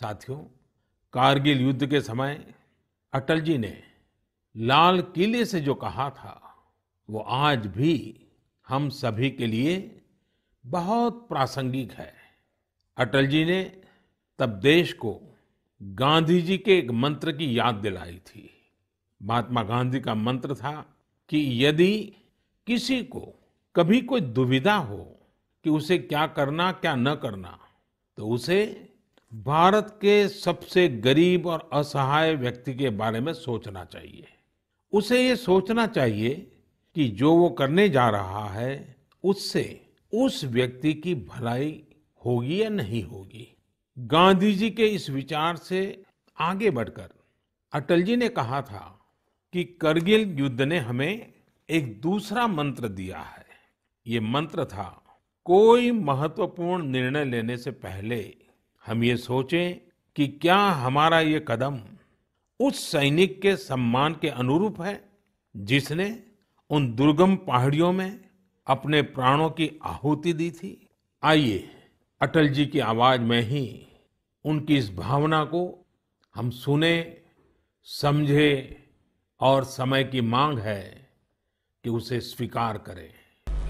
साथियों कारगिल युद्ध के समय अटल जी ने लाल किले से जो कहा था वो आज भी हम सभी के लिए बहुत प्रासंगिक है अटल जी ने तब देश को गांधी जी के एक मंत्र की याद दिलाई थी महात्मा गांधी का मंत्र था कि यदि किसी को कभी कोई दुविधा हो कि उसे क्या करना क्या न करना तो उसे भारत के सबसे गरीब और असहाय व्यक्ति के बारे में सोचना चाहिए उसे ये सोचना चाहिए कि जो वो करने जा रहा है उससे उस व्यक्ति की भलाई होगी या नहीं होगी गांधी जी के इस विचार से आगे बढ़कर अटल जी ने कहा था कि करगिल युद्ध ने हमें एक दूसरा मंत्र दिया है ये मंत्र था कोई महत्वपूर्ण निर्णय लेने से पहले हम ये सोचें कि क्या हमारा ये कदम उस सैनिक के सम्मान के अनुरूप है जिसने उन दुर्गम पहाड़ियों में अपने प्राणों की आहुति दी थी आइए अटल जी की आवाज में ही उनकी इस भावना को हम सुने समझे और समय की मांग है कि उसे स्वीकार करें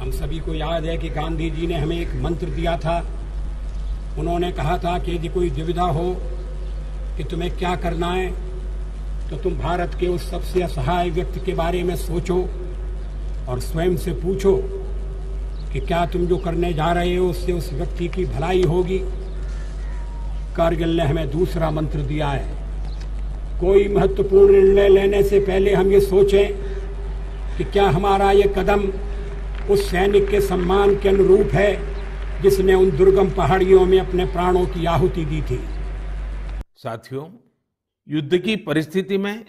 हम सभी को याद है कि गांधी जी ने हमें एक मंत्र दिया था उन्होंने कहा था कि यदि कोई दुविधा हो कि तुम्हें क्या करना है तो तुम भारत के उस सबसे असहाय व्यक्ति के बारे में सोचो और स्वयं से पूछो कि क्या तुम जो करने जा रहे हो उससे उस व्यक्ति की भलाई होगी कारगिल ने हमें दूसरा मंत्र दिया है कोई महत्वपूर्ण निर्णय लेने से पहले हम ये सोचें कि क्या हमारा ये कदम उस सैनिक के सम्मान के अनुरूप है जिसने उन दुर्गम पहाड़ियों में अपने प्राणों की आहुति दी थी साथियों युद्ध की परिस्थिति में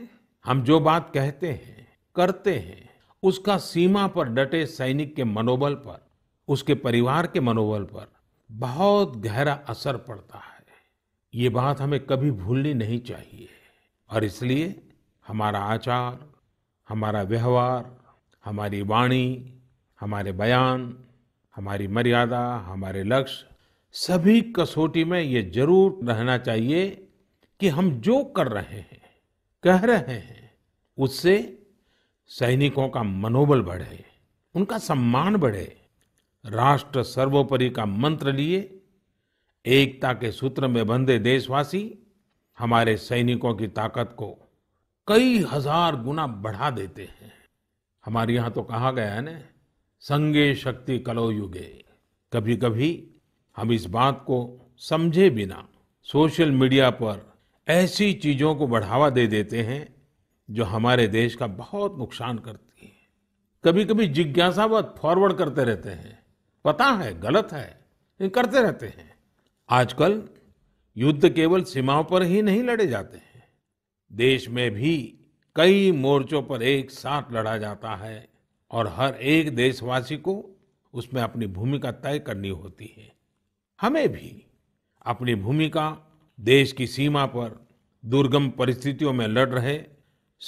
हम जो बात कहते हैं करते हैं उसका सीमा पर डटे सैनिक के मनोबल पर उसके परिवार के मनोबल पर बहुत गहरा असर पड़ता है ये बात हमें कभी भूलनी नहीं चाहिए और इसलिए हमारा आचार हमारा व्यवहार हमारी वाणी हमारे बयान हमारी मर्यादा हमारे लक्ष्य सभी कसौटी में ये जरूर रहना चाहिए कि हम जो कर रहे हैं कह रहे हैं उससे सैनिकों का मनोबल बढ़े उनका सम्मान बढ़े राष्ट्र सर्वोपरि का मंत्र लिए एकता के सूत्र में बंधे देशवासी हमारे सैनिकों की ताकत को कई हजार गुना बढ़ा देते हैं हमारे यहां तो कहा गया है ना संगे शक्ति कलो युगे कभी कभी हम इस बात को समझे बिना सोशल मीडिया पर ऐसी चीजों को बढ़ावा दे देते हैं जो हमारे देश का बहुत नुकसान करती है कभी कभी जिज्ञासावत फॉरवर्ड करते रहते हैं पता है गलत है करते रहते हैं आजकल युद्ध केवल सीमाओं पर ही नहीं लड़े जाते हैं देश में भी कई मोर्चों पर एक साथ लड़ा जाता है और हर एक देशवासी को उसमें अपनी भूमिका तय करनी होती है हमें भी अपनी भूमिका देश की सीमा पर दुर्गम परिस्थितियों में लड़ रहे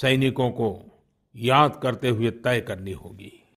सैनिकों को याद करते हुए तय करनी होगी